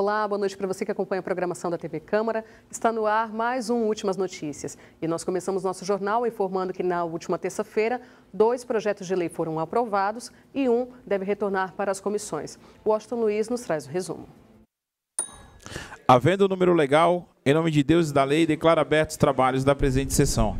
Olá, boa noite para você que acompanha a programação da TV Câmara. Está no ar mais um Últimas Notícias. E nós começamos nosso jornal informando que na última terça-feira, dois projetos de lei foram aprovados e um deve retornar para as comissões. Washington Luiz nos traz o resumo. Havendo o um número legal, em nome de Deus e da lei, declaro abertos os trabalhos da presente sessão.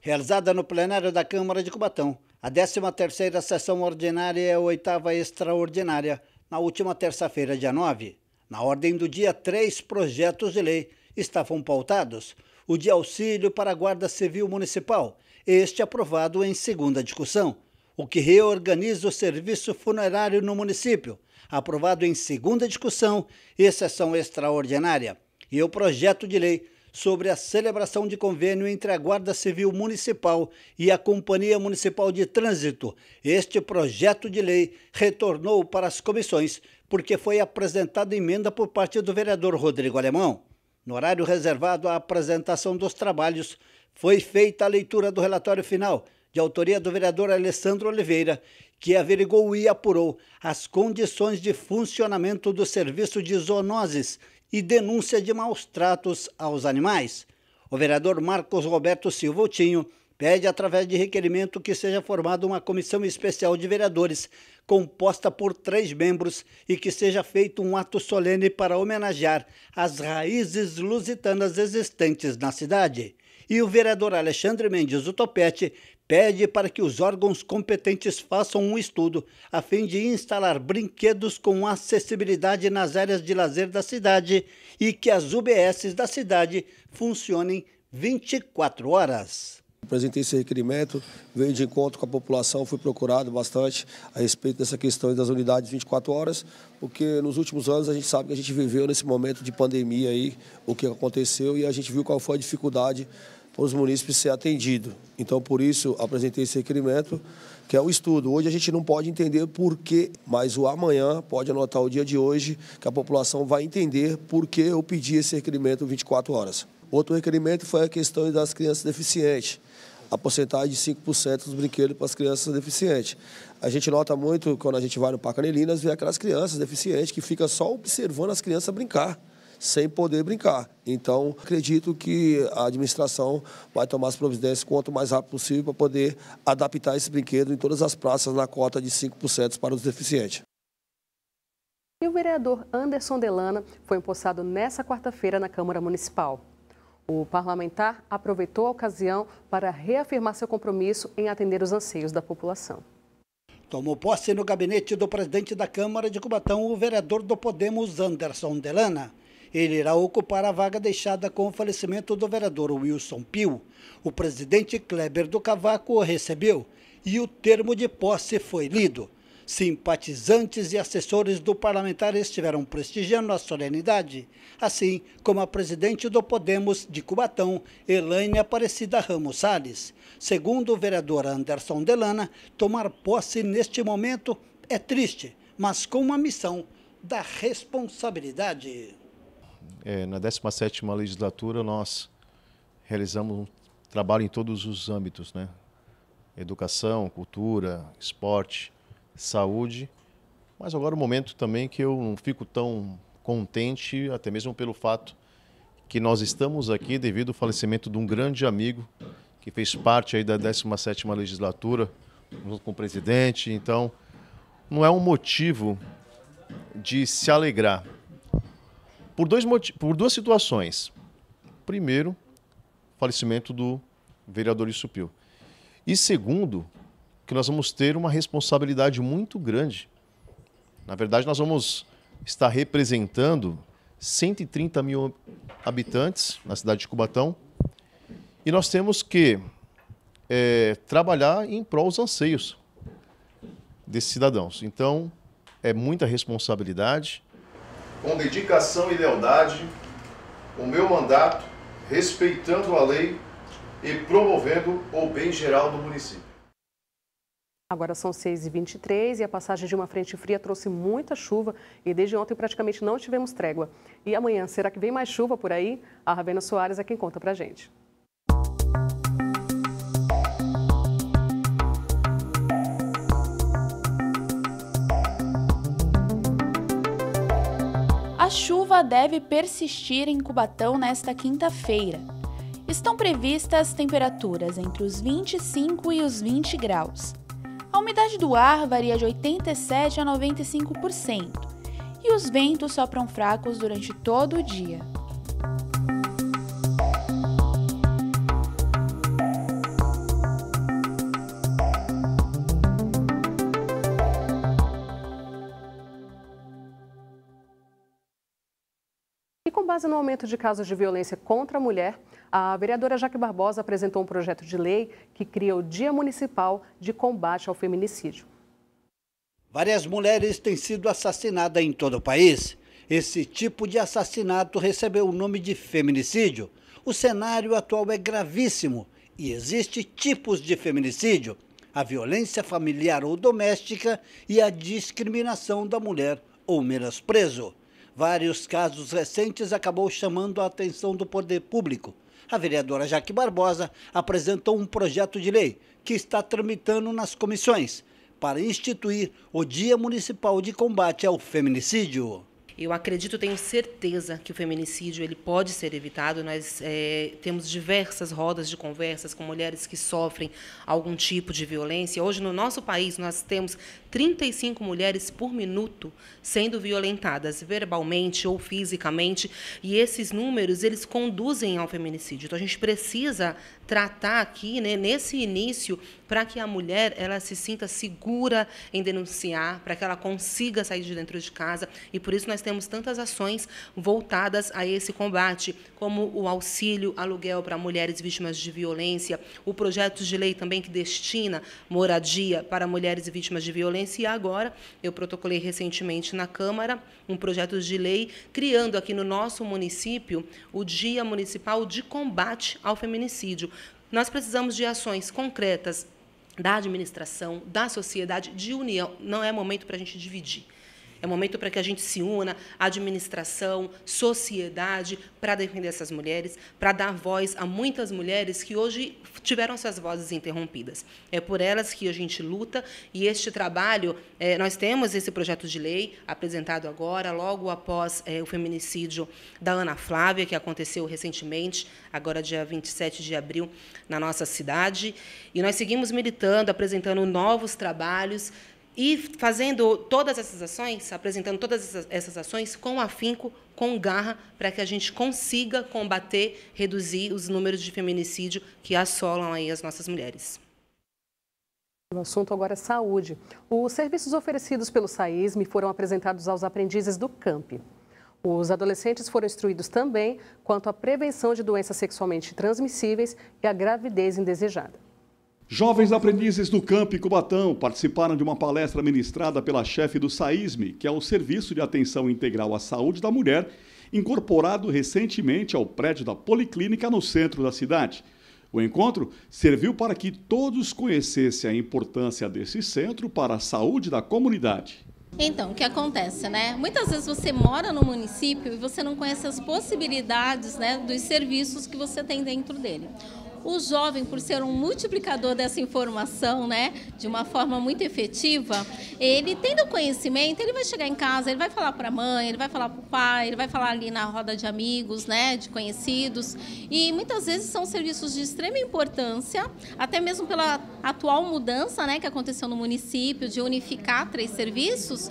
Realizada no plenário da Câmara de Cubatão, a 13ª sessão ordinária e é a 8 extraordinária, na última terça-feira, dia 9. Na ordem do dia, três projetos de lei estavam pautados. O de auxílio para a Guarda Civil Municipal, este aprovado em segunda discussão. O que reorganiza o serviço funerário no município, aprovado em segunda discussão e sessão extraordinária. E o projeto de lei sobre a celebração de convênio entre a Guarda Civil Municipal e a Companhia Municipal de Trânsito. Este projeto de lei retornou para as comissões porque foi apresentada emenda por parte do vereador Rodrigo Alemão. No horário reservado à apresentação dos trabalhos, foi feita a leitura do relatório final, de autoria do vereador Alessandro Oliveira, que averigou e apurou as condições de funcionamento do serviço de zoonoses e denúncia de maus tratos aos animais. O vereador Marcos Roberto Silva Outinho pede, através de requerimento, que seja formada uma comissão especial de vereadores, composta por três membros, e que seja feito um ato solene para homenagear as raízes lusitanas existentes na cidade. E o vereador Alexandre Mendes Utopete pede para que os órgãos competentes façam um estudo a fim de instalar brinquedos com acessibilidade nas áreas de lazer da cidade e que as UBSs da cidade funcionem 24 horas. Apresentei esse requerimento, veio de encontro com a população, fui procurado bastante a respeito dessa questão das unidades 24 horas, porque nos últimos anos a gente sabe que a gente viveu nesse momento de pandemia aí, o que aconteceu e a gente viu qual foi a dificuldade os munícipes ser atendido. Então, por isso, apresentei esse requerimento, que é o estudo. Hoje a gente não pode entender por quê, mas o amanhã pode anotar o dia de hoje, que a população vai entender por que eu pedi esse requerimento 24 horas. Outro requerimento foi a questão das crianças deficientes a porcentagem de 5% dos brinquedos para as crianças deficientes. A gente nota muito, quando a gente vai no Parque Anelinas, vê aquelas crianças deficientes que ficam só observando as crianças brincar sem poder brincar. Então, acredito que a administração vai tomar as providências quanto mais rápido possível para poder adaptar esse brinquedo em todas as praças na cota de 5% para os deficientes. E o vereador Anderson Delana foi empossado nesta quarta-feira na Câmara Municipal. O parlamentar aproveitou a ocasião para reafirmar seu compromisso em atender os anseios da população. Tomou posse no gabinete do presidente da Câmara de Cubatão, o vereador do Podemos, Anderson Delana. Ele irá ocupar a vaga deixada com o falecimento do vereador Wilson Pio. O presidente Kleber do Cavaco o recebeu e o termo de posse foi lido. Simpatizantes e assessores do parlamentar estiveram prestigiando a solenidade, assim como a presidente do Podemos de Cubatão, Elaine Aparecida Ramos Salles. Segundo o vereador Anderson Delana, tomar posse neste momento é triste, mas com uma missão da responsabilidade é, na 17ª legislatura, nós realizamos um trabalho em todos os âmbitos, né? Educação, cultura, esporte, saúde. Mas agora é o momento também que eu não fico tão contente, até mesmo pelo fato que nós estamos aqui devido ao falecimento de um grande amigo que fez parte aí da 17ª legislatura, junto com o presidente. Então, não é um motivo de se alegrar, por, dois por duas situações. Primeiro, falecimento do vereador Isupil. E segundo, que nós vamos ter uma responsabilidade muito grande. Na verdade, nós vamos estar representando 130 mil habitantes na cidade de Cubatão. E nós temos que é, trabalhar em prol dos anseios desses cidadãos. Então, é muita responsabilidade com dedicação e lealdade, o meu mandato, respeitando a lei e promovendo o bem geral do município. Agora são 6h23 e a passagem de uma frente fria trouxe muita chuva e desde ontem praticamente não tivemos trégua. E amanhã, será que vem mais chuva por aí? A Ravena Soares é quem conta pra gente. A chuva deve persistir em Cubatão nesta quinta-feira. Estão previstas temperaturas entre os 25 e os 20 graus. A umidade do ar varia de 87 a 95% e os ventos sopram fracos durante todo o dia. E com base no aumento de casos de violência contra a mulher, a vereadora Jaque Barbosa apresentou um projeto de lei que cria o Dia Municipal de Combate ao Feminicídio. Várias mulheres têm sido assassinadas em todo o país. Esse tipo de assassinato recebeu o nome de feminicídio. O cenário atual é gravíssimo e existem tipos de feminicídio: a violência familiar ou doméstica e a discriminação da mulher ou menosprezo. preso vários casos recentes, acabou chamando a atenção do poder público. A vereadora Jaque Barbosa apresentou um projeto de lei que está tramitando nas comissões para instituir o Dia Municipal de Combate ao Feminicídio. Eu acredito, tenho certeza que o feminicídio ele pode ser evitado. Nós é, temos diversas rodas de conversas com mulheres que sofrem algum tipo de violência. Hoje, no nosso país, nós temos 35 mulheres por minuto sendo violentadas verbalmente ou fisicamente, e esses números eles conduzem ao feminicídio. Então, a gente precisa tratar aqui, né, nesse início, para que a mulher ela se sinta segura em denunciar, para que ela consiga sair de dentro de casa. E por isso nós temos tantas ações voltadas a esse combate, como o auxílio aluguel para mulheres vítimas de violência, o projeto de lei também que destina moradia para mulheres vítimas de violência. E agora eu protocolei recentemente na Câmara um projeto de lei criando aqui no nosso município o Dia Municipal de Combate ao Feminicídio. Nós precisamos de ações concretas da administração, da sociedade, de união. Não é momento para a gente dividir. É momento para que a gente se una, administração, sociedade, para defender essas mulheres, para dar voz a muitas mulheres que hoje tiveram suas vozes interrompidas. É por elas que a gente luta e este trabalho, é, nós temos esse projeto de lei apresentado agora, logo após é, o feminicídio da Ana Flávia, que aconteceu recentemente, agora dia 27 de abril, na nossa cidade. E nós seguimos militando, apresentando novos trabalhos, e fazendo todas essas ações, apresentando todas essas ações com afinco, com garra, para que a gente consiga combater, reduzir os números de feminicídio que assolam aí as nossas mulheres. O assunto agora é saúde. Os serviços oferecidos pelo SAISM foram apresentados aos aprendizes do CAMP. Os adolescentes foram instruídos também quanto à prevenção de doenças sexualmente transmissíveis e à gravidez indesejada. Jovens aprendizes do campo e Cubatão participaram de uma palestra ministrada pela chefe do SAISME, que é o Serviço de Atenção Integral à Saúde da Mulher, incorporado recentemente ao prédio da Policlínica no centro da cidade. O encontro serviu para que todos conhecessem a importância desse centro para a saúde da comunidade. Então, o que acontece, né? Muitas vezes você mora no município e você não conhece as possibilidades né, dos serviços que você tem dentro dele. O jovem, por ser um multiplicador dessa informação, né, de uma forma muito efetiva, ele tendo conhecimento, ele vai chegar em casa, ele vai falar para a mãe, ele vai falar para o pai, ele vai falar ali na roda de amigos, né, de conhecidos. E muitas vezes são serviços de extrema importância, até mesmo pela atual mudança, né, que aconteceu no município de unificar três serviços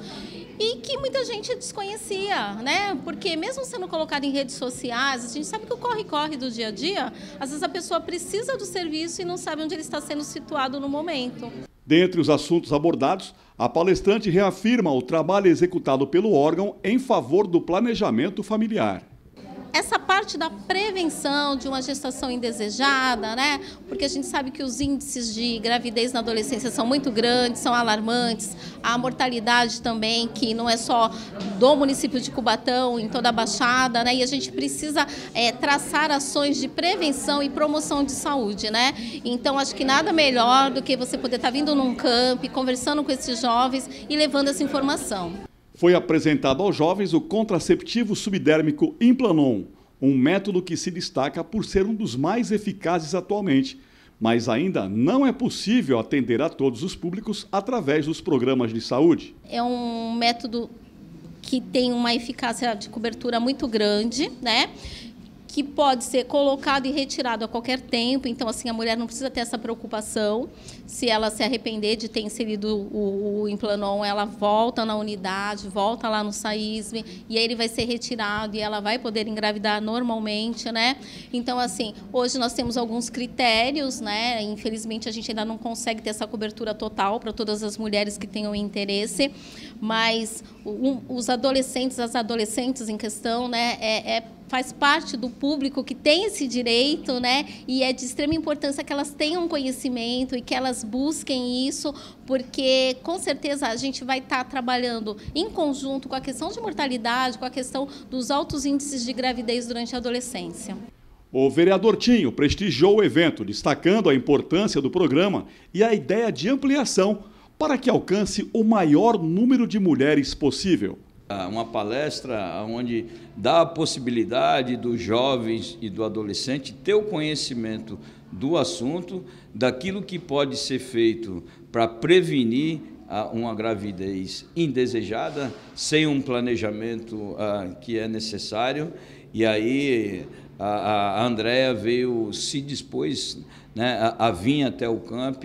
e que muita gente desconhecia, né? Porque mesmo sendo colocado em redes sociais, a gente sabe que o corre-corre do dia a dia, às vezes a pessoa precisa do serviço e não sabe onde ele está sendo situado no momento. Dentre os assuntos abordados, a palestrante reafirma o trabalho executado pelo órgão em favor do planejamento familiar essa parte da prevenção de uma gestação indesejada, né? Porque a gente sabe que os índices de gravidez na adolescência são muito grandes, são alarmantes. A mortalidade também, que não é só do município de Cubatão, em toda a Baixada, né? E a gente precisa é, traçar ações de prevenção e promoção de saúde, né? Então, acho que nada melhor do que você poder estar tá vindo num campo, conversando com esses jovens e levando essa informação. Foi apresentado aos jovens o contraceptivo subdérmico Implanon, um método que se destaca por ser um dos mais eficazes atualmente, mas ainda não é possível atender a todos os públicos através dos programas de saúde. É um método que tem uma eficácia de cobertura muito grande, né? que pode ser colocado e retirado a qualquer tempo. Então, assim, a mulher não precisa ter essa preocupação. Se ela se arrepender de ter inserido o, o implanon, ela volta na unidade, volta lá no saísme, e aí ele vai ser retirado e ela vai poder engravidar normalmente, né? Então, assim, hoje nós temos alguns critérios, né? Infelizmente, a gente ainda não consegue ter essa cobertura total para todas as mulheres que tenham interesse, mas um, os adolescentes, as adolescentes em questão, né, é, é faz parte do público que tem esse direito, né? E é de extrema importância que elas tenham conhecimento e que elas busquem isso, porque com certeza a gente vai estar tá trabalhando em conjunto com a questão de mortalidade, com a questão dos altos índices de gravidez durante a adolescência. O vereador Tinho prestigiou o evento, destacando a importância do programa e a ideia de ampliação para que alcance o maior número de mulheres possível uma palestra onde dá a possibilidade dos jovens e do adolescente ter o conhecimento do assunto, daquilo que pode ser feito para prevenir ah, uma gravidez indesejada, sem um planejamento ah, que é necessário. E aí a, Andrea veio, se dispôs né, a, a vir até o camp.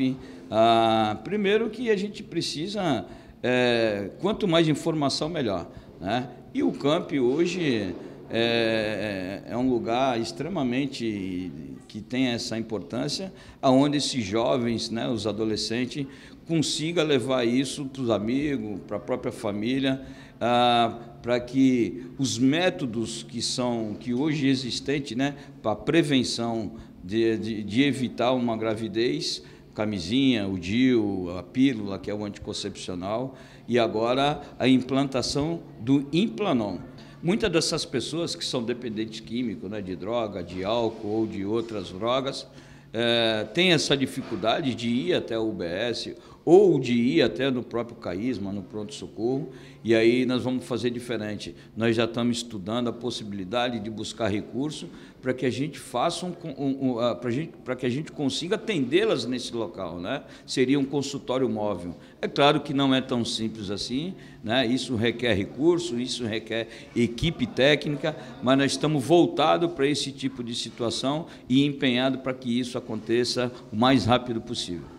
Ah, primeiro que a gente precisa é, quanto mais informação, melhor. Né? E o camp hoje é, é, é, um lugar extremamente que tem essa importância, aonde esses jovens, né, os adolescentes, consiga levar isso para os amigos, para a própria família, ah, para que os métodos que são que hoje existentes, né, para prevenção de, de, de evitar uma gravidez, camisinha, o DIL, a pílula, que é o anticoncepcional, e agora a implantação do Implanon. Muitas dessas pessoas que são dependentes químicos, né, de droga, de álcool ou de outras drogas, é, têm essa dificuldade de ir até o UBS ou de ir até no próprio CAISMA, no pronto-socorro, e aí nós vamos fazer diferente. Nós já estamos estudando a possibilidade de buscar recurso para que a gente faça um, um, um ah, para, gente, para que a gente consiga atendê-las nesse local. Né? Seria um consultório móvel. É claro que não é tão simples assim, né? isso requer recurso, isso requer equipe técnica, mas nós estamos voltados para esse tipo de situação e empenhados para que isso aconteça o mais rápido possível.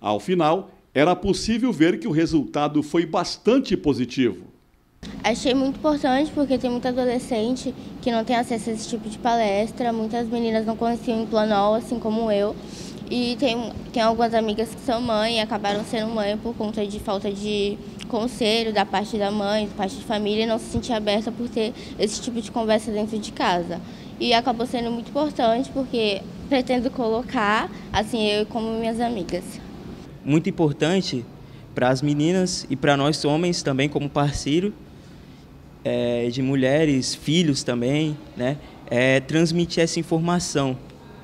Ao final, era possível ver que o resultado foi bastante positivo. Achei muito importante porque tem muita adolescente que não tem acesso a esse tipo de palestra, muitas meninas não conheciam o Planol, assim como eu. E tem, tem algumas amigas que são mãe e acabaram sendo mãe por conta de falta de conselho da parte da mãe, da parte de família, e não se sentia aberta por ter esse tipo de conversa dentro de casa. E acabou sendo muito importante porque pretendo colocar, assim, eu como minhas amigas muito importante para as meninas e para nós homens também como parceiro é, de mulheres, filhos também, né? É transmitir essa informação,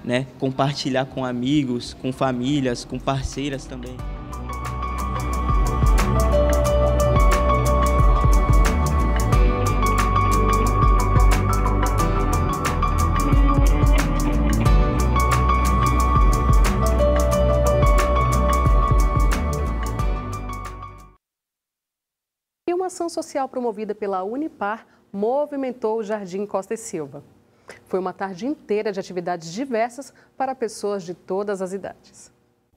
né? Compartilhar com amigos, com famílias, com parceiras também. promovida pela Unipar movimentou o Jardim Costa e Silva. Foi uma tarde inteira de atividades diversas para pessoas de todas as idades.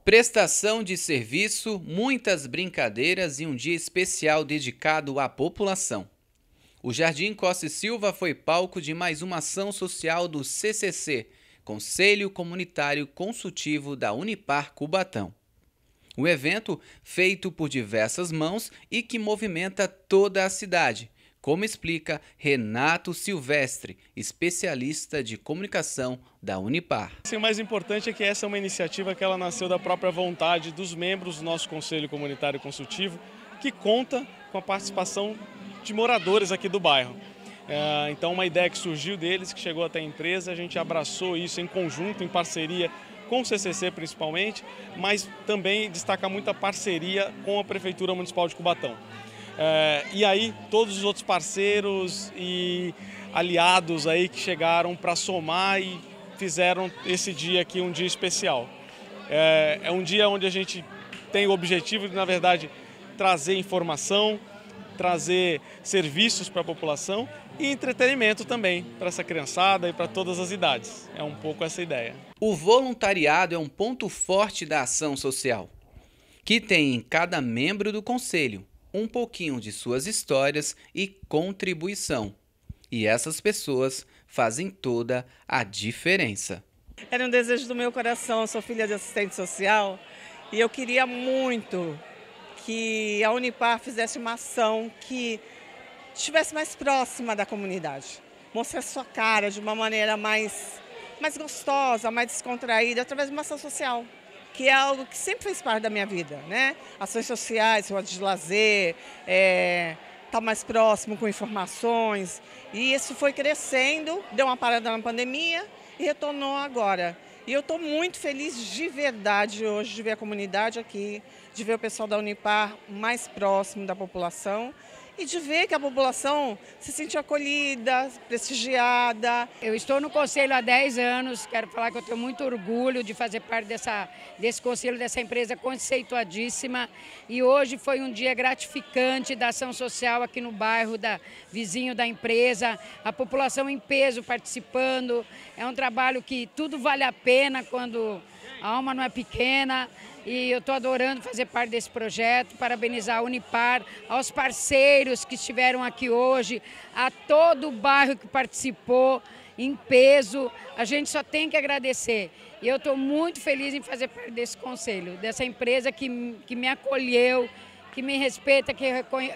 Prestação de serviço, muitas brincadeiras e um dia especial dedicado à população. O Jardim Costa e Silva foi palco de mais uma ação social do CCC, Conselho Comunitário Consultivo da Unipar Cubatão. Um evento feito por diversas mãos e que movimenta toda a cidade, como explica Renato Silvestre, especialista de comunicação da Unipar. Assim, o mais importante é que essa é uma iniciativa que ela nasceu da própria vontade dos membros do nosso Conselho Comunitário Consultivo, que conta com a participação de moradores aqui do bairro. É, então, uma ideia que surgiu deles, que chegou até a empresa, a gente abraçou isso em conjunto, em parceria com o CCC principalmente, mas também destaca muito a parceria com a Prefeitura Municipal de Cubatão. É, e aí todos os outros parceiros e aliados aí que chegaram para somar e fizeram esse dia aqui um dia especial. É, é um dia onde a gente tem o objetivo de, na verdade, trazer informação, trazer serviços para a população e entretenimento também para essa criançada e para todas as idades. É um pouco essa ideia. O voluntariado é um ponto forte da ação social, que tem em cada membro do conselho um pouquinho de suas histórias e contribuição. E essas pessoas fazem toda a diferença. Era um desejo do meu coração, eu sou filha de assistente social e eu queria muito que a Unipar fizesse uma ação que estivesse mais próxima da comunidade, mostrasse sua cara de uma maneira mais, mais gostosa, mais descontraída, através de uma ação social, que é algo que sempre fez parte da minha vida, né? Ações sociais, rodas de lazer, estar é, tá mais próximo com informações. E isso foi crescendo, deu uma parada na pandemia e retornou agora. E eu estou muito feliz de verdade hoje de ver a comunidade aqui, de ver o pessoal da Unipar mais próximo da população e de ver que a população se sente acolhida, prestigiada. Eu estou no conselho há 10 anos, quero falar que eu tenho muito orgulho de fazer parte dessa, desse conselho, dessa empresa conceituadíssima. E hoje foi um dia gratificante da ação social aqui no bairro, da, vizinho da empresa, a população em peso participando. É um trabalho que tudo vale a pena quando a alma não é pequena e eu estou adorando fazer parte desse projeto. Parabenizar a Unipar, aos parceiros que estiveram aqui hoje, a todo o bairro que participou em peso. A gente só tem que agradecer. E eu estou muito feliz em fazer parte desse conselho, dessa empresa que, que me acolheu, que me respeita, que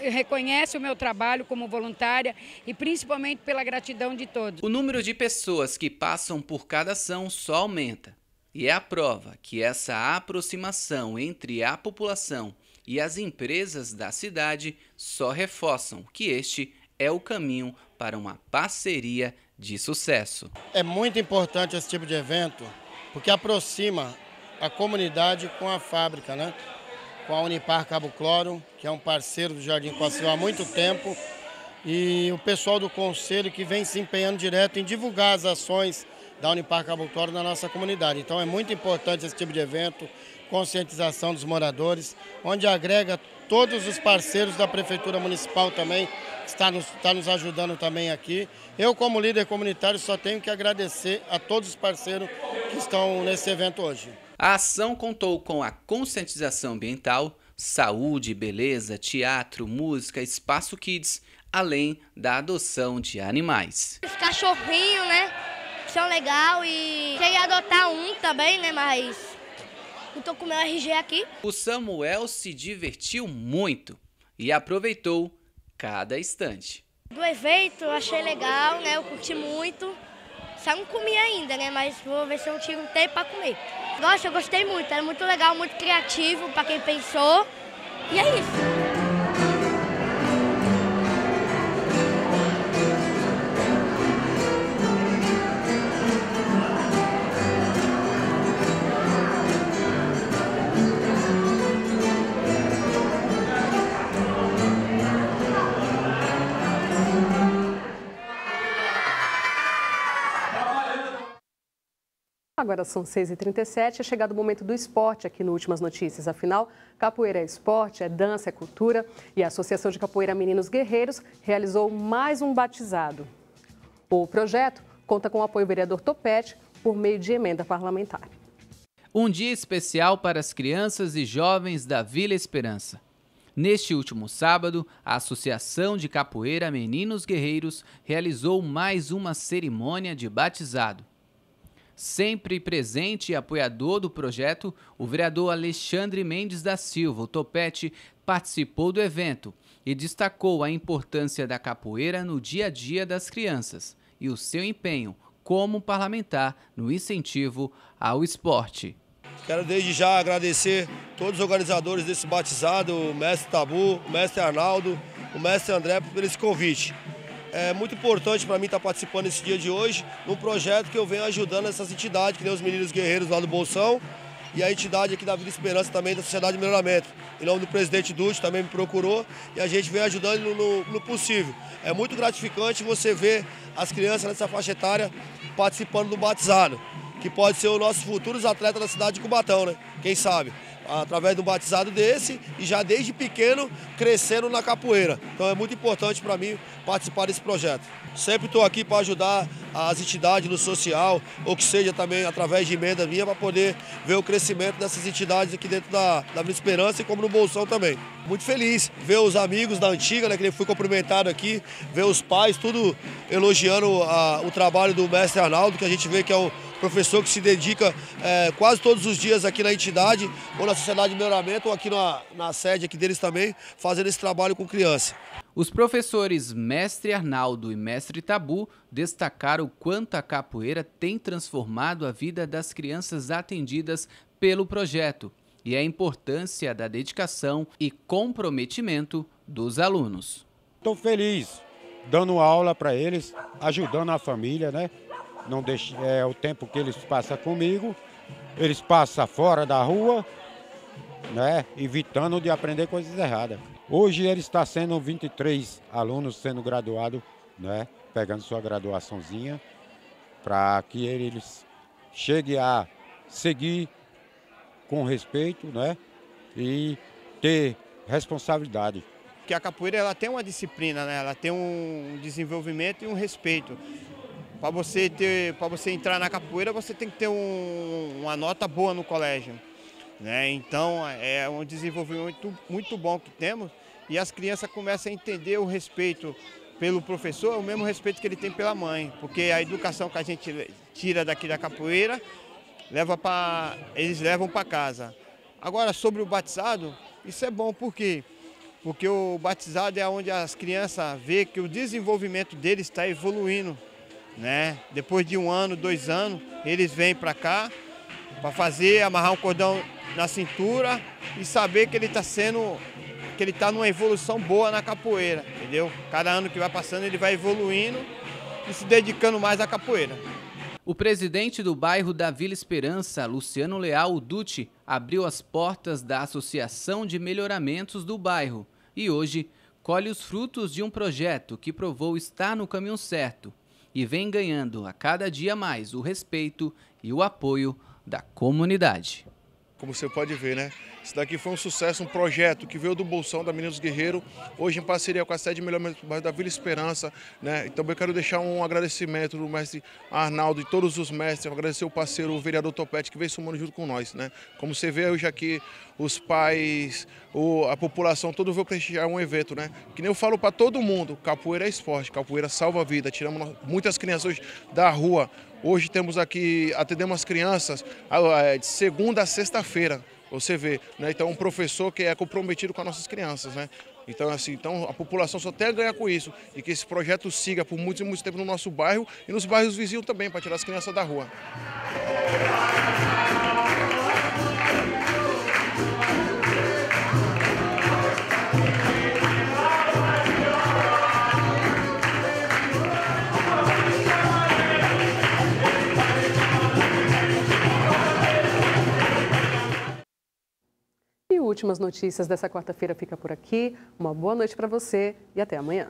reconhece o meu trabalho como voluntária e principalmente pela gratidão de todos. O número de pessoas que passam por cada ação só aumenta. E é a prova que essa aproximação entre a população e as empresas da cidade só reforçam que este é o caminho para uma parceria de sucesso. É muito importante esse tipo de evento, porque aproxima a comunidade com a fábrica, né? com a Unipar Cabo Cloro, que é um parceiro do Jardim Coacil há muito tempo, e o pessoal do conselho que vem se empenhando direto em divulgar as ações da Unipar Cabutório na nossa comunidade. Então é muito importante esse tipo de evento, conscientização dos moradores, onde agrega todos os parceiros da Prefeitura Municipal também, que está nos, está nos ajudando também aqui. Eu, como líder comunitário, só tenho que agradecer a todos os parceiros que estão nesse evento hoje. A ação contou com a conscientização ambiental, saúde, beleza, teatro, música, espaço kids, além da adoção de animais. Os cachorrinhos, né? são legal e queria adotar um também, né? Mas eu tô com meu RG aqui. O Samuel se divertiu muito e aproveitou cada instante. Do evento eu achei legal, né? Eu curti muito. Só não comi ainda, né? Mas vou ver se eu tiro um tempo para comer. Nossa, eu gostei muito. Era muito legal, muito criativo para quem pensou. E é isso. Agora são 6h37, é chegado o momento do esporte aqui no Últimas Notícias. Afinal, capoeira é esporte, é dança, é cultura e a Associação de Capoeira Meninos Guerreiros realizou mais um batizado. O projeto conta com o apoio do vereador Topete por meio de emenda parlamentar. Um dia especial para as crianças e jovens da Vila Esperança. Neste último sábado, a Associação de Capoeira Meninos Guerreiros realizou mais uma cerimônia de batizado Sempre presente e apoiador do projeto, o vereador Alexandre Mendes da Silva, o Topete, participou do evento e destacou a importância da capoeira no dia a dia das crianças e o seu empenho como parlamentar no incentivo ao esporte. Quero desde já agradecer todos os organizadores desse batizado, o mestre Tabu, o mestre Arnaldo, o mestre André, por esse convite é muito importante para mim estar tá participando nesse dia de hoje, num projeto que eu venho ajudando essas entidades, que nem os meninos guerreiros lá do Bolsão, e a entidade aqui da Vila Esperança também, da Sociedade de Melhoramento. Em nome do presidente Dutti também me procurou e a gente vem ajudando no, no, no possível. É muito gratificante você ver as crianças nessa faixa etária participando do batizado, que pode ser o nossos futuros atletas da cidade de Cubatão, né? Quem sabe? através de um batizado desse e já desde pequeno crescendo na capoeira. Então é muito importante para mim participar desse projeto. Sempre estou aqui para ajudar as entidades no social, ou que seja também através de emenda minha, para poder ver o crescimento dessas entidades aqui dentro da, da Vila Esperança e como no Bolsão também. Muito feliz ver os amigos da antiga, né, que fui cumprimentado aqui, ver os pais, tudo elogiando a, ah, o trabalho do mestre Arnaldo, que a gente vê que é um professor que se dedica é, quase todos os dias aqui na entidade, ou na Sociedade de Melhoramento, ou aqui na, na sede aqui deles também, fazendo esse trabalho com criança. Os professores Mestre Arnaldo e Mestre Tabu destacaram o quanto a capoeira tem transformado a vida das crianças atendidas pelo projeto e a importância da dedicação e comprometimento dos alunos. Estou feliz dando aula para eles, ajudando a família, né? não deixa é o tempo que eles passam comigo, eles passam fora da rua, né? Evitando de aprender coisas erradas. Hoje ele está sendo 23 alunos sendo graduado, né? Pegando sua graduaçãozinha para que eles cheguem a seguir com respeito, né? E ter responsabilidade. Porque a capoeira ela tem uma disciplina, né? Ela tem um desenvolvimento e um respeito. Para você ter, para você entrar na capoeira, você tem que ter um, uma nota boa no colégio, né? Então é um desenvolvimento muito bom que temos e as crianças começam a entender o respeito pelo professor, o mesmo respeito que ele tem pela mãe, porque a educação que a gente tira daqui da capoeira leva para eles levam para casa. Agora sobre o batizado, isso é bom por quê? Porque o batizado é onde as crianças vê que o desenvolvimento deles está evoluindo, né? Depois de um ano, dois anos, eles vêm para cá para fazer, amarrar um cordão na cintura e saber que ele está sendo, que ele está numa evolução boa na capoeira, entendeu? Cada ano que vai passando ele vai evoluindo e se dedicando mais à capoeira. O presidente do bairro da Vila Esperança, Luciano Leal Dutti, abriu as portas da Associação de Melhoramentos do bairro e hoje colhe os frutos de um projeto que provou estar no caminho certo e vem ganhando a cada dia mais o respeito e o apoio da comunidade. Como você pode ver, né? Isso daqui foi um sucesso, um projeto que veio do Bolsão, da Meninos Guerreiro, hoje em parceria com a sede Melhor da Vila Esperança. Né? E então, também quero deixar um agradecimento do mestre Arnaldo e todos os mestres, agradecer o parceiro, o vereador Topete, que veio somando junto com nós. Né? Como você vê hoje aqui, os pais, a população, todo veio prestigiar é um evento. Né? Que nem eu falo para todo mundo, capoeira é esporte, capoeira salva a vida. Tiramos muitas crianças hoje da rua, Hoje temos aqui, atendemos as crianças de segunda a sexta-feira, você vê. Né? Então, um professor que é comprometido com as nossas crianças. Né? Então, assim, então a população só tem a ganhar com isso e que esse projeto siga por muito, e muitos no nosso bairro e nos bairros vizinhos também, para tirar as crianças da rua. últimas notícias dessa quarta-feira fica por aqui. Uma boa noite para você e até amanhã.